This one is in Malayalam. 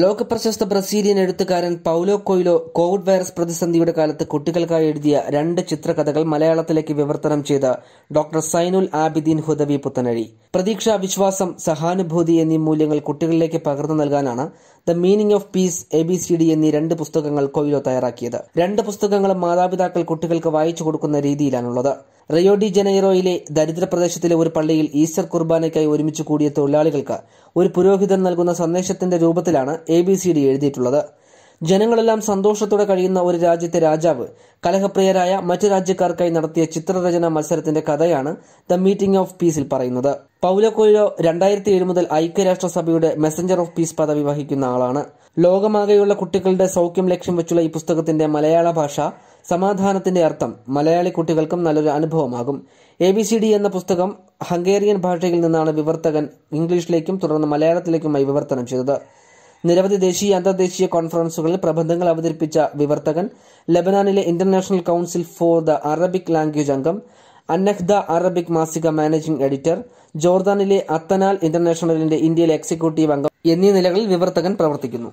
ലോക പ്രശസ്ത ബ്രസീലിയൻ എഴുത്തുകാരൻ പൗലോ കൊയ്ലോ കോവിഡ് വൈറസ് പ്രതിസന്ധിയുടെ കാലത്ത് കുട്ടികൾക്കായി എഴുതിയ രണ്ട് ചിത്രകഥകൾ മലയാളത്തിലേക്ക് വിവർത്തനം ചെയ്ത ഡോക്ടർ സൈനുൽ ആബിദീൻ ഹുദവി പുത്തനഴി പ്രതീക്ഷ വിശ്വാസം സഹാനുഭൂതി എന്നീ മൂല്യങ്ങൾ കുട്ടികളിലേക്ക് പകർന്നു നൽകാനാണ് the meaning of peace A B C D എന്നീ രണ്ട് പുസ്തകങ്ങൾ കൊയ്ലോ തയ്യാറാക്കിയത് രണ്ട് പുസ്തകങ്ങളും മാതാപിതാക്കൾ കുട്ടികൾക്ക് വായിച്ചു കൊടുക്കുന്ന രീതിയിലാണുള്ളത് റിയോ ഡി ജനൈറോയിലെ ദരിദ്ര പ്രദേശത്തിലെ ഒരു പള്ളിയിൽ ഈസ്റ്റർ കുർബാനയ്ക്കായി ഒരുമിച്ച് കൂടിയ തൊഴിലാളികൾക്ക് ഒരു പുരോഹിതൻ നൽകുന്ന സന്ദേശത്തിന്റെ രൂപത്തിലാണ് എ ബി സി ഡി എഴുതിയിട്ടുള്ളത് ജനങ്ങളെല്ലാം സന്തോഷത്തോടെ കഴിയുന്ന ഒരു രാജ്യത്തെ രാജാവ് കലഹപ്രിയരായ മറ്റ് രാജ്യക്കാർക്കായി നടത്തിയ ചിത്രരചന മത്സരത്തിന്റെ കഥയാണ് ദ മീറ്റിംഗ് ഓഫ് പീസിൽ പറയുന്നത് പൗലോ രണ്ടായിരത്തി ഏഴ് മുതൽ ഐക്യരാഷ്ട്രസഭയുടെ മെസഞ്ചർ ഓഫ് പീസ് പദവി വഹിക്കുന്ന ആളാണ് ലോകമാകെയുള്ള കുട്ടികളുടെ സൌഖ്യം ലക്ഷ്യം വെച്ചുള്ള ഈ പുസ്തകത്തിന്റെ മലയാള ഭാഷ സമാധാനത്തിന്റെ അർത്ഥം മലയാളി കുട്ടികൾക്കും നല്ലൊരു അനുഭവമാകും എ ബി സി ഡി എന്ന പുസ്തകം ഹംഗേറിയൻ ഭാഷയിൽ നിന്നാണ് വിവർത്തകൻ ഇംഗ്ലീഷിലേക്കും തുടർന്ന് മലയാളത്തിലേക്കുമായി വിവർത്തനം ചെയ്തത് നിരവധി ദേശീയ അന്തർദേശീയ കോൺഫറൻസുകളിൽ പ്രബന്ധങ്ങൾ അവതരിപ്പിച്ച വിവർത്തകൻ ലബനാനിലെ international council for the Arabic language അംഗം അന്നഹ്ദ അറബിക് മാസിക മാനേജിംഗ് എഡിറ്റർ ജോർദാനിലെ അത്തനാൽ ഇന്റർനാഷണലിന്റെ ഇന്ത്യയിലെ എക്സിക്യൂട്ടീവ് അംഗം എന്നീ നിലകളിൽ വിവർത്തകൻ പ്രവർത്തിക്കുന്നു